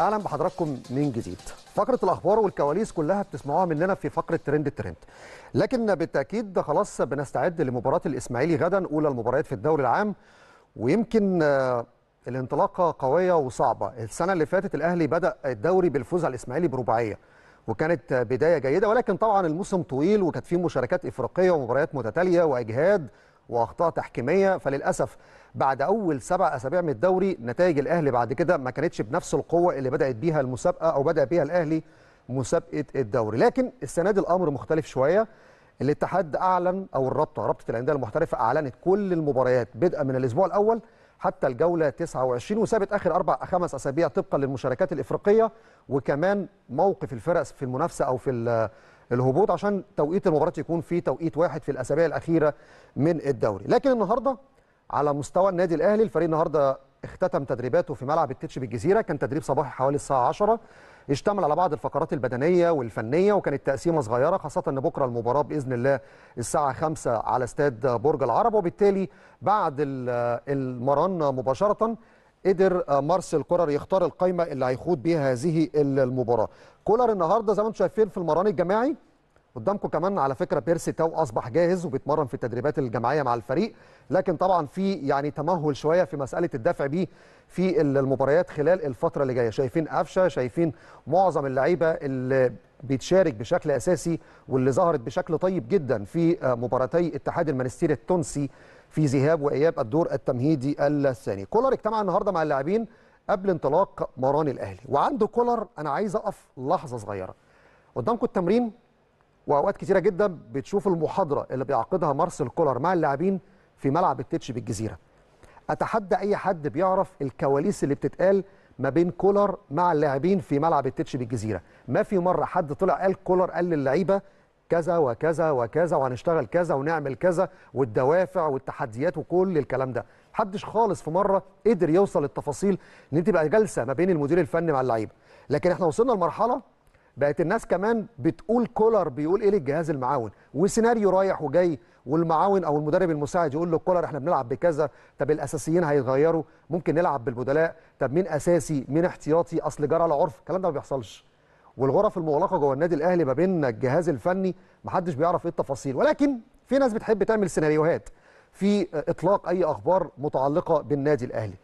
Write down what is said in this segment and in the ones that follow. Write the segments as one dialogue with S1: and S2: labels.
S1: اهلا بحضراتكم من جديد فقره الاخبار والكواليس كلها بتسمعوها مننا في فقره ترند الترند لكن بالتاكيد خلاص بنستعد لمباراه الاسماعيلي غدا اولى المباريات في الدوري العام ويمكن آه، الانطلاقه قويه وصعبه السنه اللي فاتت الاهلي بدا الدوري بالفوز على الاسماعيلي برباعيه وكانت بدايه جيده ولكن طبعا الموسم طويل وكانت فيه مشاركات افريقيه ومباريات متتاليه واجهاد واخطاء تحكيميه فللاسف بعد اول سبع اسابيع من الدوري نتائج الاهلي بعد كده ما كانتش بنفس القوه اللي بدات بيها المسابقه او بدا بيها الاهلي مسابقه الدوري لكن السنه دي الامر مختلف شويه الاتحاد اعلن او الرابطه رابطه الانديه المحترفه اعلنت كل المباريات بدءا من الاسبوع الاول حتى الجوله 29 وسابت اخر اربع خمس اسابيع طبقا للمشاركات الافريقيه وكمان موقف الفرق في المنافسه او في الهبوط عشان توقيت المباراه يكون في توقيت واحد في الاسابيع الاخيره من الدوري لكن النهارده على مستوى النادي الاهلي الفريق النهارده اختتم تدريباته في ملعب التتش بالجزيره كان تدريب صباحي حوالي الساعه 10 اشتمل على بعض الفقرات البدنيه والفنيه وكانت تقسيمه صغيره خاصه ان بكره المباراه باذن الله الساعه 5 على استاد برج العرب وبالتالي بعد المران مباشره قدر مارسيل كولر يختار القائمه اللي هيخوض بيها هذه المباراه كولر النهارده زي ما انتم شايفين في المران الجماعي قدامكم كمان على فكره بيرسي تاو اصبح جاهز وبيتمرن في التدريبات الجماعيه مع الفريق لكن طبعا في يعني تمهل شويه في مساله الدفع بيه في المباريات خلال الفتره اللي جايه شايفين قفشه شايفين معظم اللعيبه اللي بتشارك بشكل اساسي واللي ظهرت بشكل طيب جدا في آه، مباراتي اتحاد المنستير التونسي في ذهاب واياب الدور التمهيدي الثاني كولر اجتمع النهارده مع اللاعبين قبل انطلاق مران الاهلي وعنده كولر انا عايز اقف لحظه صغيره قدامكم التمرين واوقات كتيره جدا بتشوف المحاضره اللي بيعقدها مارسيل كولر مع اللاعبين في ملعب التتش بالجزيره اتحدى اي حد بيعرف الكواليس اللي بتتقال ما بين كولر مع اللاعبين في ملعب التتش بالجزيره ما في مره حد طلع قال كولر قال للعيبه كذا وكذا وكذا وهنشتغل كذا ونعمل كذا والدوافع والتحديات وكل الكلام ده حدش خالص في مره قدر يوصل للتفاصيل ان تبقى جلسه ما بين المدير الفني مع اللعيبه لكن احنا وصلنا لمرحله بقت الناس كمان بتقول كولر بيقول ايه للجهاز المعاون وسيناريو رايح وجاي والمعاون او المدرب المساعد يقول لكولر احنا بنلعب بكذا طب الاساسيين هيتغيروا ممكن نلعب بالبدلاء طب مين اساسي مين احتياطي اصل جرى العرف الكلام ده ما بيحصلش والغرف المغلقه جوه النادي الاهلي ما بين الجهاز الفني محدش بيعرف ايه التفاصيل ولكن في ناس بتحب تعمل سيناريوهات في اطلاق اي اخبار متعلقه بالنادي الاهلي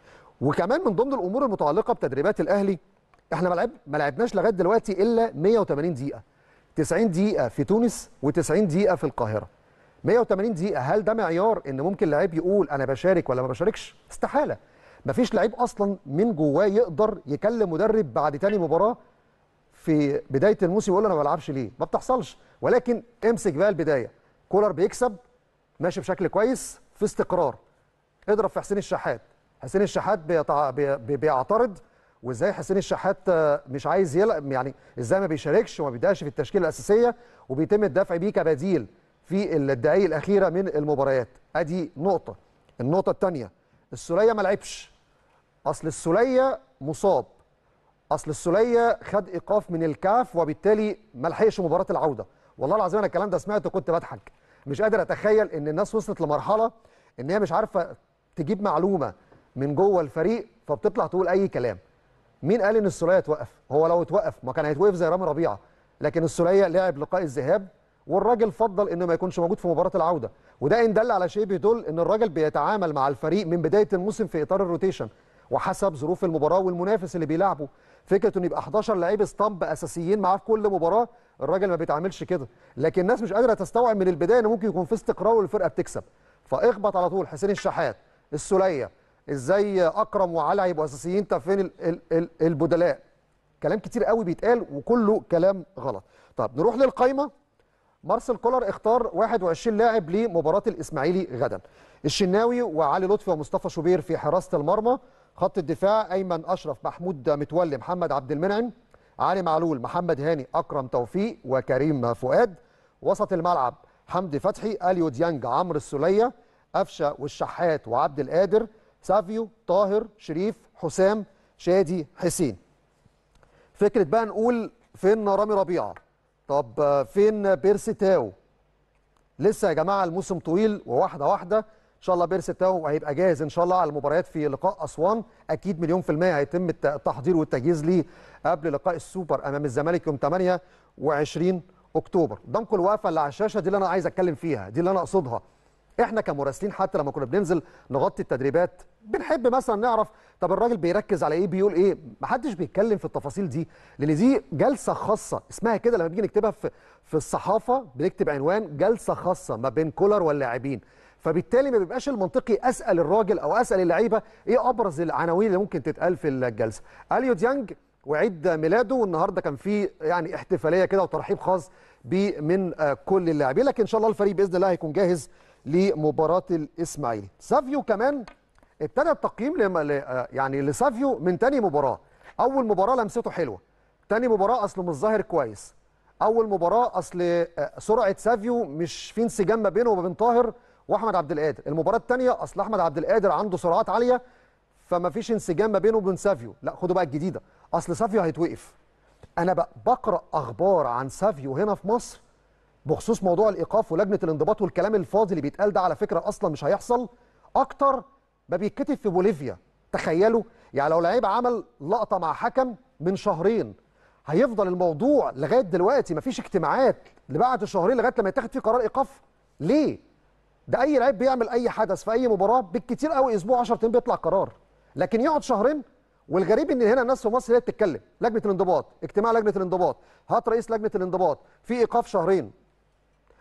S1: وكمان من ضمن الامور المتعلقه بتدريبات الاهلي احنا ما ملعب لعبناش لغايه دلوقتي الا 180 دقيقه 90 دقيقه في تونس و90 دقيقه في القاهره 180 دقيقه هل ده معيار ان ممكن لعيب يقول انا بشارك ولا ما بشاركش استحاله مفيش لعيب اصلا من جواه يقدر يكلم مدرب بعد تاني مباراه في بدايه الموسم يقول انا ما بلعبش ليه ما بتحصلش ولكن امسك بقى البدايه كولر بيكسب ماشي بشكل كويس في استقرار اضرب في حسين الشحات حسين الشحات بيعترض وازاي حسين الشحات مش عايز يلعب يعني ازاي ما بيشاركش وما بيبداش في التشكيله الاساسيه وبيتم الدفع بيه كبديل في الدقائق الاخيره من المباريات ادي نقطه النقطه الثانيه السوليه ما لعبش اصل السوليه مصاب اصل السوليه خد ايقاف من الكاف وبالتالي ما لحقش مباراه العوده والله العظيم انا الكلام ده سمعته كنت بضحك مش قادر اتخيل ان الناس وصلت لمرحله ان هي مش عارفه تجيب معلومه من جوه الفريق فبتطلع تقول اي كلام مين قال ان السوليه توقف هو لو اتوقف ما كان هيتوقف زي رامي ربيعه لكن السوليه لعب لقاء الذهاب والراجل فضل انه ما يكونش موجود في مباراه العوده وده ان دل على شيء بيدل ان الراجل بيتعامل مع الفريق من بدايه الموسم في اطار الروتيشن وحسب ظروف المباراه والمنافس اللي بيلعبه فكره انه يبقى 11 لعيب ستامب اساسيين معاه في كل مباراه الراجل ما بيتعاملش كده لكن الناس مش قادره تستوعب من البدايه ان ممكن يكون في استقرار والفرقه بتكسب فاخبط على طول حسين الشحات السوليه ازاي اكرم وعلي هيبقوا اساسيين طب فين البدلاء كلام كتير قوي بيتقال وكله كلام غلط طب نروح للقايمه مارسيل كولر اختار 21 لاعب لمباراه الاسماعيلي غدا الشناوي وعلي لطفي ومصطفى شوبير في حراسه المرمى خط الدفاع ايمن اشرف محمود متولي محمد عبد المنعم علي معلول محمد هاني اكرم توفيق وكريم فؤاد وسط الملعب حمدي فتحي اليو ديانج عمرو السوليه قفشه والشحات وعبد القادر سافيو طاهر شريف حسام شادي حسين فكره بقى نقول فين رامي ربيعه طب فين بيرسي تاو لسه يا جماعه الموسم طويل وواحده واحده ان شاء الله بيرسي تاو هيبقى جاهز ان شاء الله على المباريات في لقاء اسوان اكيد مليون في الميه هيتم التحضير والتجهيز ليه قبل لقاء السوبر امام الزمالك يوم 28 اكتوبر قدامكم الوقفه اللي على الشاشه دي اللي انا عايز اتكلم فيها دي اللي انا اقصدها احنا كمراسلين حتى لما كنا بننزل نغطي التدريبات بنحب مثلا نعرف طب الراجل بيركز على ايه بيقول ايه محدش بيتكلم في التفاصيل دي لان دي جلسه خاصه اسمها كده لما بنيجي نكتبها في في الصحافه بنكتب عنوان جلسه خاصه ما بين كولر واللاعبين فبالتالي ما بيبقاش المنطقي اسال الراجل او اسال اللعيبه ايه ابرز العناوين اللي ممكن تتقال في الجلسه اليو ديانج وعيد ميلاده والنهارده كان في يعني احتفاليه كده وترحيب خاص بيه من آه، كل اللاعبين لكن ان شاء الله الفريق باذن الله هيكون جاهز لمباراه الاسماعيلي سافيو كمان ابتدى التقييم لما آه، يعني لسافيو من تاني مباراه اول مباراه لمسته حلوه تاني مباراه اصله مش ظاهر كويس اول مباراه اصل آه، سرعه سافيو مش في انسجام ما بينه وما بين طاهر واحمد عبد القادر المباراه الثانيه اصل احمد عبد القادر عنده سرعات عاليه فما فيش انسجام ما بينه وبين سافيو لا خدوا بقى الجديده اصل سافيو هيتوقف انا بقرا اخبار عن سافيو هنا في مصر بخصوص موضوع الايقاف ولجنه الانضباط والكلام الفاضي اللي بيتقال ده على فكره اصلا مش هيحصل اكتر ما بيتكتب في بوليفيا تخيلوا يعني لو لعيب عمل لقطه مع حكم من شهرين هيفضل الموضوع لغايه دلوقتي مفيش اجتماعات لبعد الشهرين لغايه لما يتاخد فيه قرار ايقاف ليه ده اي لعيب بيعمل اي حدث في اي مباراه بالكتير قوي اسبوع 10 ايام بيطلع قرار لكن يقعد شهرين والغريب ان هنا الناس في مصر هي بتتكلم لجنه الانضباط اجتماع لجنه الانضباط هات رئيس لجنه الانضباط في ايقاف شهرين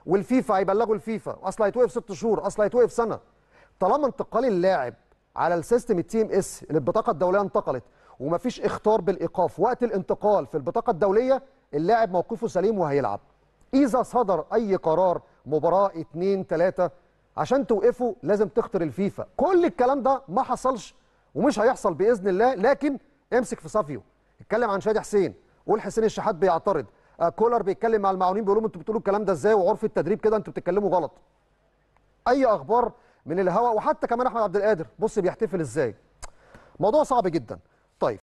S1: والفيفا هيبلغوا الفيفا اصل هيتوقف ست شهور اصل هيتوقف سنه طالما انتقال اللاعب على السيستم التي ام اس البطاقه الدوليه انتقلت ومفيش اختار بالايقاف وقت الانتقال في البطاقه الدوليه اللاعب موقفه سليم وهيلعب اذا صدر اي قرار مباراه اثنين ثلاثه عشان توقفه لازم تختر الفيفا كل الكلام ده ما حصلش ومش هيحصل باذن الله لكن امسك في صافيو اتكلم عن شادي حسين قول حسين الشحات بيعترض آه، كولر بيتكلم مع المعاونين بيقول لهم انتوا بتقولوا الكلام ده ازاي وعرف التدريب كده انتوا بتتكلموا غلط اي اخبار من الهواء وحتى كمان احمد عبد القادر بص بيحتفل ازاي موضوع صعب جدا طيب